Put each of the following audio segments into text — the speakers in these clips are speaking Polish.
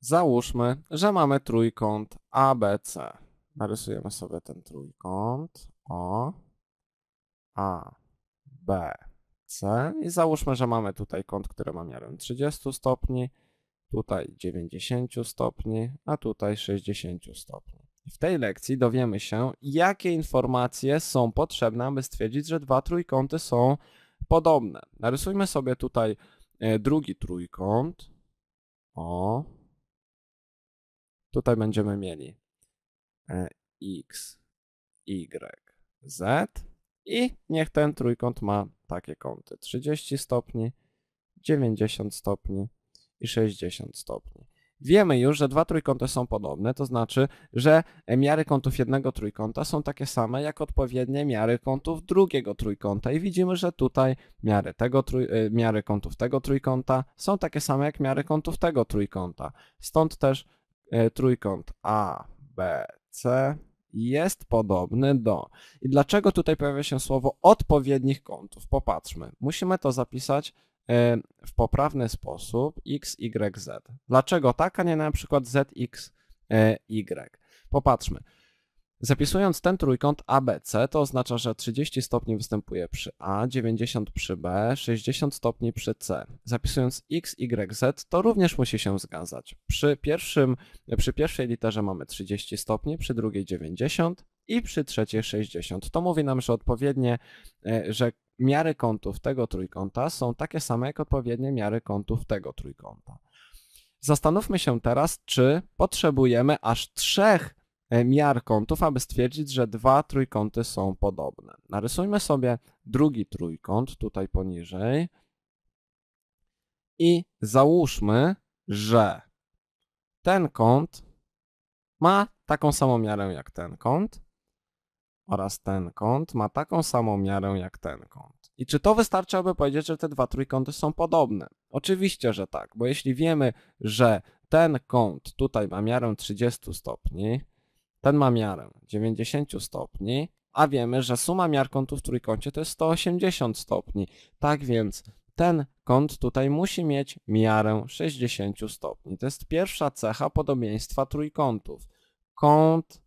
Załóżmy, że mamy trójkąt ABC. Narysujemy sobie ten trójkąt. O. A. B. C. I załóżmy, że mamy tutaj kąt, który ma miarę 30 stopni, tutaj 90 stopni, a tutaj 60 stopni. W tej lekcji dowiemy się, jakie informacje są potrzebne, aby stwierdzić, że dwa trójkąty są podobne. Narysujmy sobie tutaj e, drugi trójkąt. O. Tutaj będziemy mieli e, x, y, z i niech ten trójkąt ma takie kąty 30 stopni, 90 stopni i 60 stopni. Wiemy już, że dwa trójkąty są podobne, to znaczy, że miary kątów jednego trójkąta są takie same jak odpowiednie miary kątów drugiego trójkąta i widzimy, że tutaj miary, tego trój... E, miary kątów tego trójkąta są takie same jak miary kątów tego trójkąta. Stąd też E, trójkąt ABC jest podobny do. I dlaczego tutaj pojawia się słowo odpowiednich kątów? Popatrzmy. Musimy to zapisać e, w poprawny sposób x, y, z. Dlaczego tak, a nie na przykład z, x, e, y? Popatrzmy. Zapisując ten trójkąt ABC, to oznacza, że 30 stopni występuje przy A, 90 przy B, 60 stopni przy C. Zapisując X, Y, Z, to również musi się zgadzać. Przy, pierwszym, przy pierwszej literze mamy 30 stopni, przy drugiej 90 i przy trzeciej 60. To mówi nam, że odpowiednie, e, że miary kątów tego trójkąta są takie same jak odpowiednie miary kątów tego trójkąta. Zastanówmy się teraz, czy potrzebujemy aż trzech E, kątów, aby stwierdzić, że dwa trójkąty są podobne. Narysujmy sobie drugi trójkąt tutaj poniżej i załóżmy, że ten kąt ma taką samą miarę jak ten kąt oraz ten kąt ma taką samą miarę jak ten kąt. I czy to wystarczy, aby powiedzieć, że te dwa trójkąty są podobne? Oczywiście, że tak, bo jeśli wiemy, że ten kąt tutaj ma miarę 30 stopni, ten ma miarę 90 stopni, a wiemy, że suma miar kątów w trójkącie to jest 180 stopni. Tak więc ten kąt tutaj musi mieć miarę 60 stopni. To jest pierwsza cecha podobieństwa trójkątów. Kąt,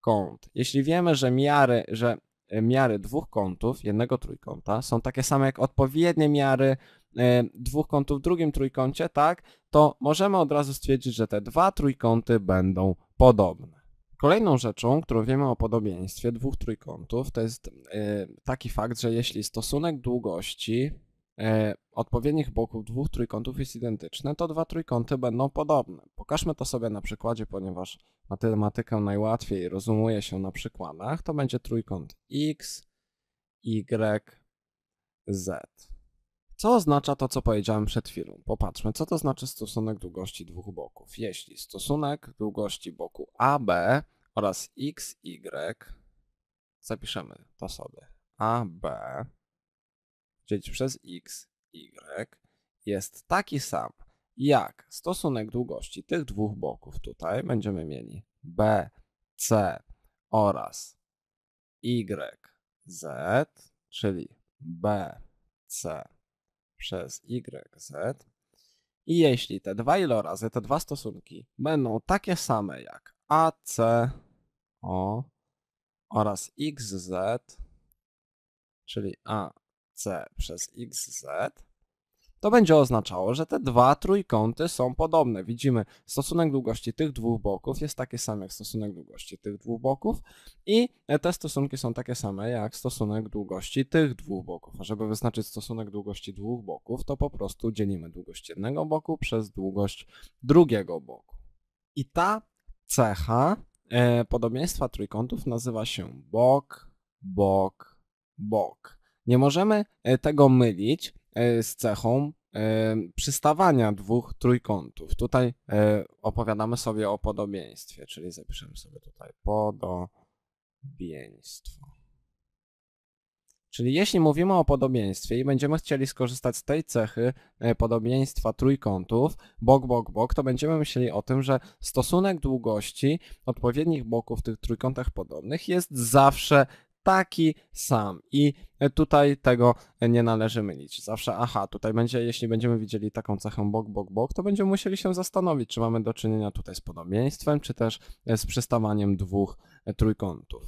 kąt. Jeśli wiemy, że miary, że e, miary dwóch kątów jednego trójkąta są takie same jak odpowiednie miary e, dwóch kątów w drugim trójkącie, tak, to możemy od razu stwierdzić, że te dwa trójkąty będą podobne. Kolejną rzeczą, którą wiemy o podobieństwie dwóch trójkątów, to jest e, taki fakt, że jeśli stosunek długości e, odpowiednich boków dwóch trójkątów jest identyczny, to dwa trójkąty będą podobne. Pokażmy to sobie na przykładzie, ponieważ matematykę najłatwiej rozumuje się na przykładach. To będzie trójkąt x, y, z. Co oznacza to, co powiedziałem przed chwilą? Popatrzmy, co to znaczy stosunek długości dwóch boków. Jeśli stosunek długości boku AB oraz x, y zapiszemy to sobie a, b dzielić przez x, y jest taki sam jak stosunek długości tych dwóch boków tutaj będziemy mieli b, c oraz y, z, czyli b, c przez y, z i jeśli te dwa ilorazy, te dwa stosunki będą takie same jak AC o oraz XZ, czyli AC przez XZ, to będzie oznaczało, że te dwa trójkąty są podobne. Widzimy, stosunek długości tych dwóch boków jest taki sam jak stosunek długości tych dwóch boków i te stosunki są takie same jak stosunek długości tych dwóch boków. A żeby wyznaczyć stosunek długości dwóch boków, to po prostu dzielimy długość jednego boku przez długość drugiego boku. I ta cecha E, podobieństwa trójkątów nazywa się bok, bok, bok. Nie możemy e, tego mylić e, z cechą przystawania dwóch trójkątów. Tutaj opowiadamy sobie o podobieństwie, czyli zapiszemy sobie tutaj podobieństwo. Czyli jeśli mówimy o podobieństwie i będziemy chcieli skorzystać z tej cechy e, podobieństwa trójkątów, bok, bok, bok, to będziemy myśleli o tym, że stosunek długości odpowiednich boków w tych trójkątach podobnych jest zawsze taki sam i e, tutaj tego nie należy mylić. Zawsze aha, tutaj będzie, jeśli będziemy widzieli taką cechę bok, bok, bok, to będziemy musieli się zastanowić, czy mamy do czynienia tutaj z podobieństwem, czy też e, z przestawaniem dwóch trójkątów.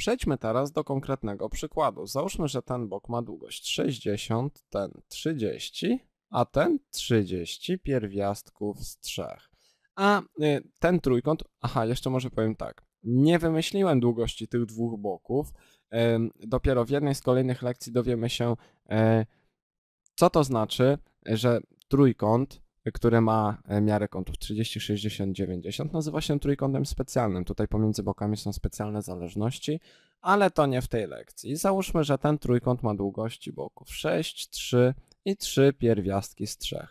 Przejdźmy teraz do konkretnego przykładu. Załóżmy, że ten bok ma długość 60, ten 30, a ten 30 pierwiastków z 3. A y, ten trójkąt, aha, jeszcze może powiem tak. Nie wymyśliłem długości tych dwóch boków. Dopiero w jednej z kolejnych lekcji dowiemy się, e, co to znaczy, że trójkąt które ma e, miarę kątów 30, 60, 90. Nazywa się trójkątem specjalnym. Tutaj pomiędzy bokami są specjalne zależności, ale to nie w tej lekcji. Załóżmy, że ten trójkąt ma długości boków 6, 3 i 3 pierwiastki z 3.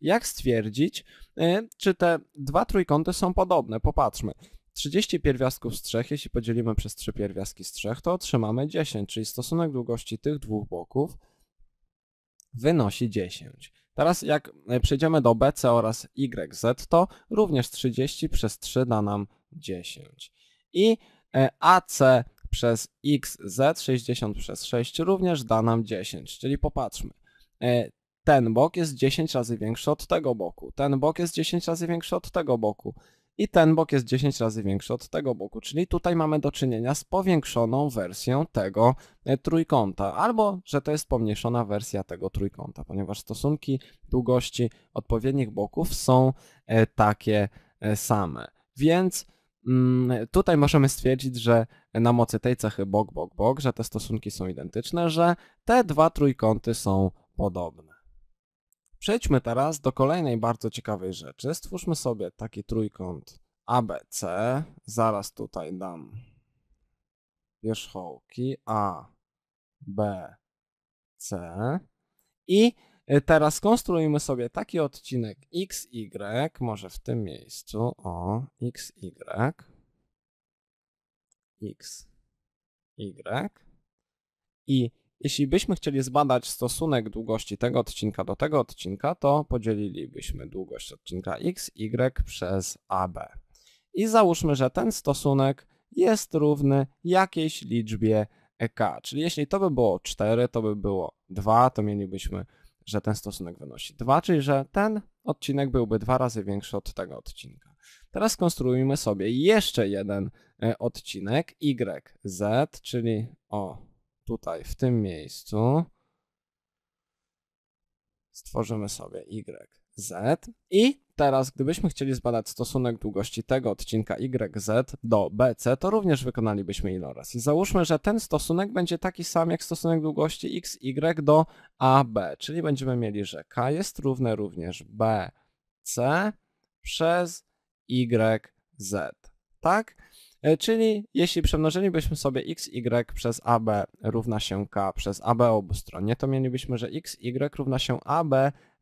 Jak stwierdzić, e, czy te dwa trójkąty są podobne? Popatrzmy. 30 pierwiastków z 3, jeśli podzielimy przez 3 pierwiastki z 3, to otrzymamy 10, czyli stosunek długości tych dwóch boków wynosi 10. Teraz jak e, przejdziemy do BC oraz YZ, to również 30 przez 3 da nam 10. I e, AC przez XZ, 60 przez 6 również da nam 10. Czyli popatrzmy, e, ten bok jest 10 razy większy od tego boku, ten bok jest 10 razy większy od tego boku i ten bok jest 10 razy większy od tego boku, czyli tutaj mamy do czynienia z powiększoną wersją tego e, trójkąta, albo że to jest pomniejszona wersja tego trójkąta, ponieważ stosunki długości odpowiednich boków są e, takie e, same. Więc mm, tutaj możemy stwierdzić, że na mocy tej cechy bok, bok, bok, że te stosunki są identyczne, że te dwa trójkąty są podobne. Przejdźmy teraz do kolejnej bardzo ciekawej rzeczy. Stwórzmy sobie taki trójkąt ABC. Zaraz tutaj dam wierzchołki A, B, C. I y, teraz konstruujmy sobie taki odcinek XY, może w tym miejscu, o, XY, XY i jeśli byśmy chcieli zbadać stosunek długości tego odcinka do tego odcinka, to podzielilibyśmy długość odcinka x, y przez AB. I załóżmy, że ten stosunek jest równy jakiejś liczbie k. Czyli jeśli to by było 4, to by było 2, to mielibyśmy, że ten stosunek wynosi 2, czyli że ten odcinek byłby dwa razy większy od tego odcinka. Teraz konstruujmy sobie jeszcze jeden e, odcinek YZ, czyli o tutaj, w tym miejscu, stworzymy sobie YZ i teraz gdybyśmy chcieli zbadać stosunek długości tego odcinka YZ do BC, to również wykonalibyśmy iloraz. I załóżmy, że ten stosunek będzie taki sam jak stosunek długości XY do AB, czyli będziemy mieli, że K jest równe również BC przez YZ. Tak? E, czyli jeśli przemnożylibyśmy sobie xy przez ab równa się k przez ab obustronnie, to mielibyśmy, że xy równa się ab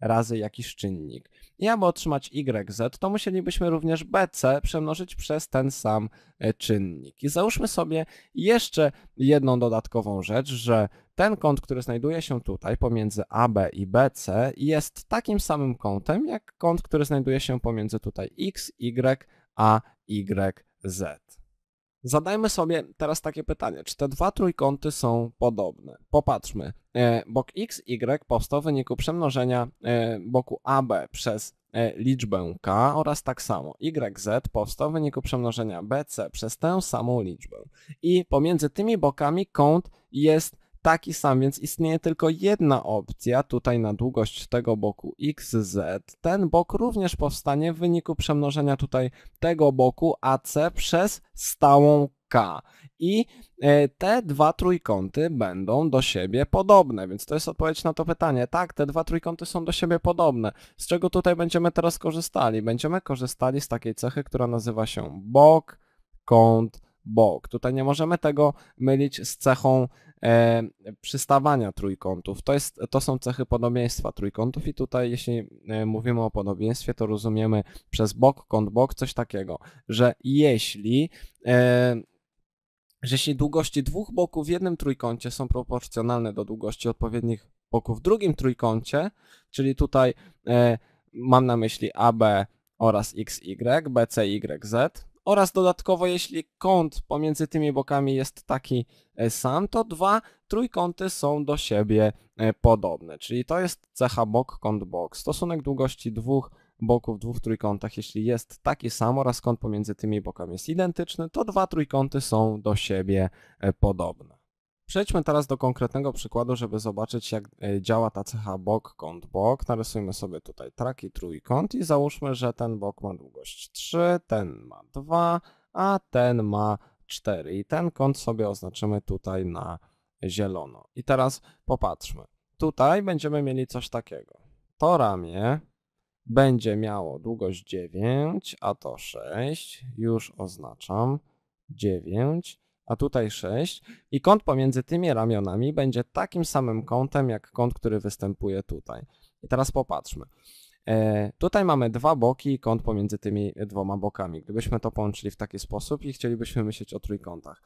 razy jakiś czynnik. I aby otrzymać YZ, to musielibyśmy również BC przemnożyć przez ten sam e, czynnik. I załóżmy sobie jeszcze jedną dodatkową rzecz, że ten kąt, który znajduje się tutaj pomiędzy AB i BC jest takim samym kątem, jak kąt, który znajduje się pomiędzy tutaj X, Y, a YZ. Zadajmy sobie teraz takie pytanie, czy te dwa trójkąty są podobne? Popatrzmy, e, bok x, y powstał w wyniku przemnożenia e, boku AB przez e, liczbę k oraz tak samo y, z powstał w wyniku przemnożenia bc przez tę samą liczbę. I pomiędzy tymi bokami kąt jest taki sam, więc istnieje tylko jedna opcja tutaj na długość tego boku xz. Ten bok również powstanie w wyniku przemnożenia tutaj tego boku AC przez stałą K. I e, te dwa trójkąty będą do siebie podobne, więc to jest odpowiedź na to pytanie. Tak, te dwa trójkąty są do siebie podobne. Z czego tutaj będziemy teraz korzystali? Będziemy korzystali z takiej cechy, która nazywa się bok, kąt, bok. Tutaj nie możemy tego mylić z cechą e, przystawania trójkątów. To, jest, to są cechy podobieństwa trójkątów i tutaj jeśli e, mówimy o podobieństwie, to rozumiemy przez bok, kąt, bok coś takiego, że jeśli e, że jeśli długości dwóch boków w jednym trójkącie są proporcjonalne do długości odpowiednich boków w drugim trójkącie, czyli tutaj e, mam na myśli AB oraz XY, BCYZ, oraz dodatkowo jeśli kąt pomiędzy tymi bokami jest taki e, sam, to dwa trójkąty są do siebie e, podobne, czyli to jest cecha bok, kąt, bok. Stosunek długości dwóch boków w dwóch trójkątach, jeśli jest taki sam oraz kąt pomiędzy tymi bokami jest identyczny, to dwa trójkąty są do siebie e, podobne. Przejdźmy teraz do konkretnego przykładu, żeby zobaczyć jak e, działa ta cecha bok, kąt, bok. Narysujmy sobie tutaj traki, trójkąt i załóżmy, że ten bok ma długość 3, ten ma 2, a ten ma 4. I ten kąt sobie oznaczymy tutaj na zielono. I teraz popatrzmy. Tutaj będziemy mieli coś takiego. To ramię będzie miało długość 9, a to 6. Już oznaczam 9 a tutaj 6 i kąt pomiędzy tymi ramionami będzie takim samym kątem jak kąt, który występuje tutaj. I teraz popatrzmy. E, tutaj mamy dwa boki i kąt pomiędzy tymi dwoma bokami. Gdybyśmy to połączyli w taki sposób i chcielibyśmy myśleć o trójkątach.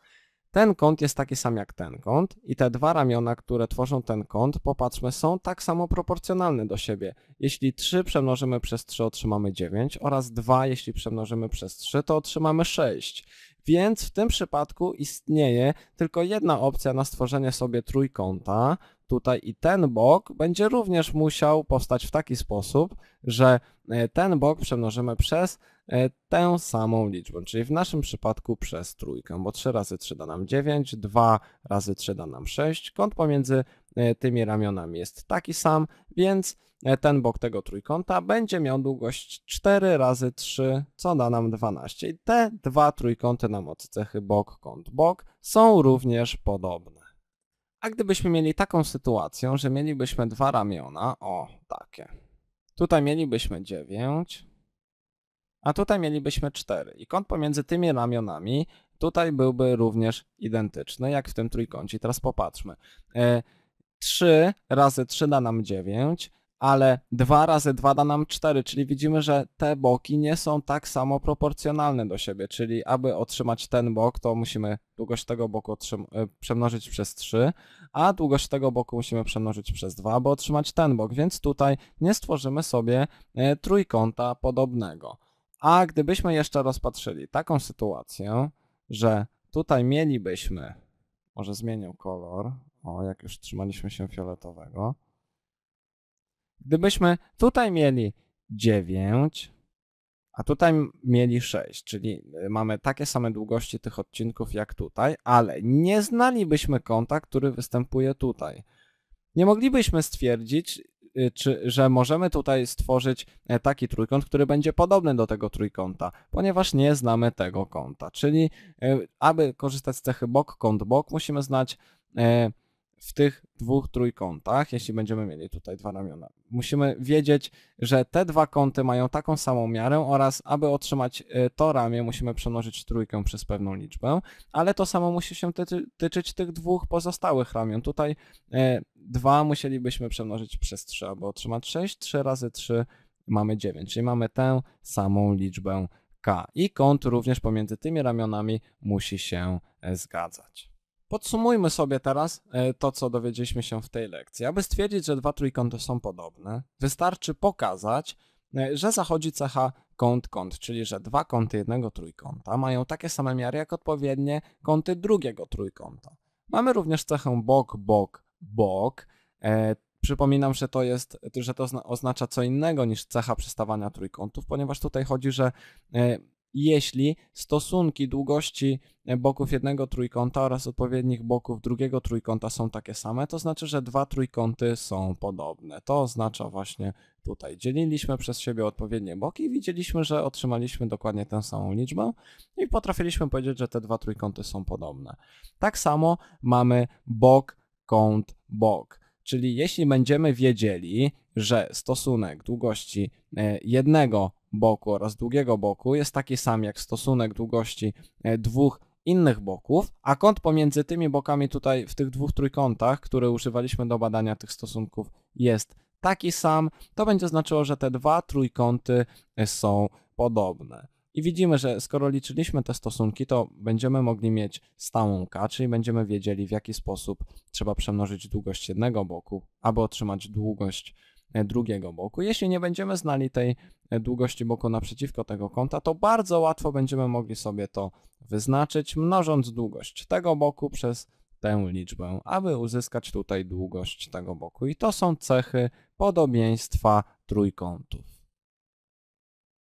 Ten kąt jest taki sam jak ten kąt i te dwa ramiona, które tworzą ten kąt, popatrzmy, są tak samo proporcjonalne do siebie. Jeśli 3 przemnożymy przez 3 otrzymamy 9 oraz 2 jeśli przemnożymy przez 3 to otrzymamy 6. Więc w tym przypadku istnieje tylko jedna opcja na stworzenie sobie trójkąta. Tutaj i ten bok będzie również musiał powstać w taki sposób, że e, ten bok przemnożymy przez e, tę samą liczbę, czyli w naszym przypadku przez trójkę, bo 3 razy 3 da nam 9, 2 razy 3 da nam 6, kąt pomiędzy E, tymi ramionami jest taki sam, więc e, ten bok tego trójkąta będzie miał długość 4 razy 3, co da nam 12. I te dwa trójkąty na od cechy bok, kąt, bok są również podobne. A gdybyśmy mieli taką sytuację, że mielibyśmy dwa ramiona, o takie, tutaj mielibyśmy 9, a tutaj mielibyśmy 4 i kąt pomiędzy tymi ramionami tutaj byłby również identyczny, jak w tym trójkącie. Teraz popatrzmy. E, 3 razy 3 da nam 9, ale 2 razy 2 da nam 4, czyli widzimy, że te boki nie są tak samo proporcjonalne do siebie, czyli aby otrzymać ten bok, to musimy długość tego boku e, przemnożyć przez 3, a długość tego boku musimy przemnożyć przez 2, aby otrzymać ten bok, więc tutaj nie stworzymy sobie e, trójkąta podobnego. A gdybyśmy jeszcze rozpatrzyli taką sytuację, że tutaj mielibyśmy, może zmienię kolor, o, jak już trzymaliśmy się fioletowego. Gdybyśmy tutaj mieli 9, a tutaj mieli 6, czyli y, mamy takie same długości tych odcinków jak tutaj, ale nie znalibyśmy kąta, który występuje tutaj. Nie moglibyśmy stwierdzić, y, czy, że możemy tutaj stworzyć e, taki trójkąt, który będzie podobny do tego trójkąta, ponieważ nie znamy tego kąta. Czyli y, aby korzystać z cechy bok, kąt, bok, musimy znać e, w tych dwóch trójkątach, jeśli będziemy mieli tutaj dwa ramiona. Musimy wiedzieć, że te dwa kąty mają taką samą miarę oraz aby otrzymać y, to ramię musimy przemnożyć trójkę przez pewną liczbę, ale to samo musi się tyczy, tyczyć tych dwóch pozostałych ramion. Tutaj e, dwa musielibyśmy przemnożyć przez trzy, aby otrzymać sześć. Trzy razy trzy mamy dziewięć, czyli mamy tę samą liczbę k. I kąt również pomiędzy tymi ramionami musi się y, zgadzać. Podsumujmy sobie teraz e, to, co dowiedzieliśmy się w tej lekcji. Aby stwierdzić, że dwa trójkąty są podobne, wystarczy pokazać, e, że zachodzi cecha kąt-kąt, czyli że dwa kąty jednego trójkąta mają takie same miary jak odpowiednie kąty drugiego trójkąta. Mamy również cechę bok, bok, bok. E, przypominam, że to jest, że to oznacza co innego niż cecha przystawania trójkątów, ponieważ tutaj chodzi, że e, jeśli stosunki długości e, boków jednego trójkąta oraz odpowiednich boków drugiego trójkąta są takie same, to znaczy, że dwa trójkąty są podobne. To oznacza właśnie tutaj. Dzieliliśmy przez siebie odpowiednie boki i widzieliśmy, że otrzymaliśmy dokładnie tę samą liczbę i potrafiliśmy powiedzieć, że te dwa trójkąty są podobne. Tak samo mamy bok, kąt, bok. Czyli jeśli będziemy wiedzieli, że stosunek długości e, jednego boku oraz drugiego boku jest taki sam jak stosunek długości e, dwóch innych boków, a kąt pomiędzy tymi bokami tutaj w tych dwóch trójkątach, które używaliśmy do badania tych stosunków jest taki sam, to będzie znaczyło, że te dwa trójkąty są podobne. I widzimy, że skoro liczyliśmy te stosunki, to będziemy mogli mieć stałą k, czyli będziemy wiedzieli, w jaki sposób trzeba przemnożyć długość jednego boku, aby otrzymać długość e, drugiego boku. Jeśli nie będziemy znali tej e, długości boku naprzeciwko tego kąta, to bardzo łatwo będziemy mogli sobie to wyznaczyć, mnożąc długość tego boku przez tę liczbę, aby uzyskać tutaj długość tego boku. I to są cechy podobieństwa trójkątów.